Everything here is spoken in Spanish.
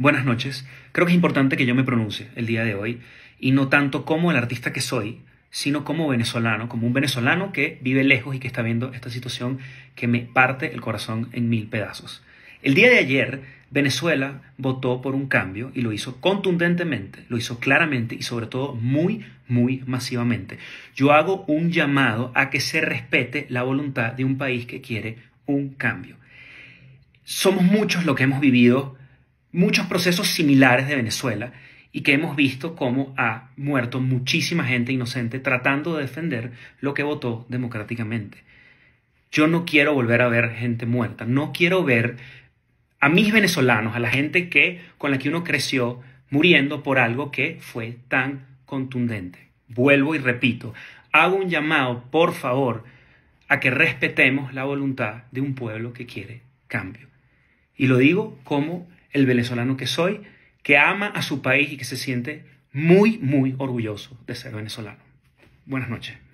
Buenas noches. Creo que es importante que yo me pronuncie el día de hoy y no tanto como el artista que soy, sino como venezolano, como un venezolano que vive lejos y que está viendo esta situación que me parte el corazón en mil pedazos. El día de ayer, Venezuela votó por un cambio y lo hizo contundentemente, lo hizo claramente y sobre todo muy, muy masivamente. Yo hago un llamado a que se respete la voluntad de un país que quiere un cambio. Somos muchos los que hemos vivido muchos procesos similares de Venezuela y que hemos visto cómo ha muerto muchísima gente inocente tratando de defender lo que votó democráticamente. Yo no quiero volver a ver gente muerta, no quiero ver a mis venezolanos, a la gente que con la que uno creció muriendo por algo que fue tan contundente. Vuelvo y repito, hago un llamado, por favor, a que respetemos la voluntad de un pueblo que quiere cambio. Y lo digo como el venezolano que soy, que ama a su país y que se siente muy, muy orgulloso de ser venezolano. Buenas noches.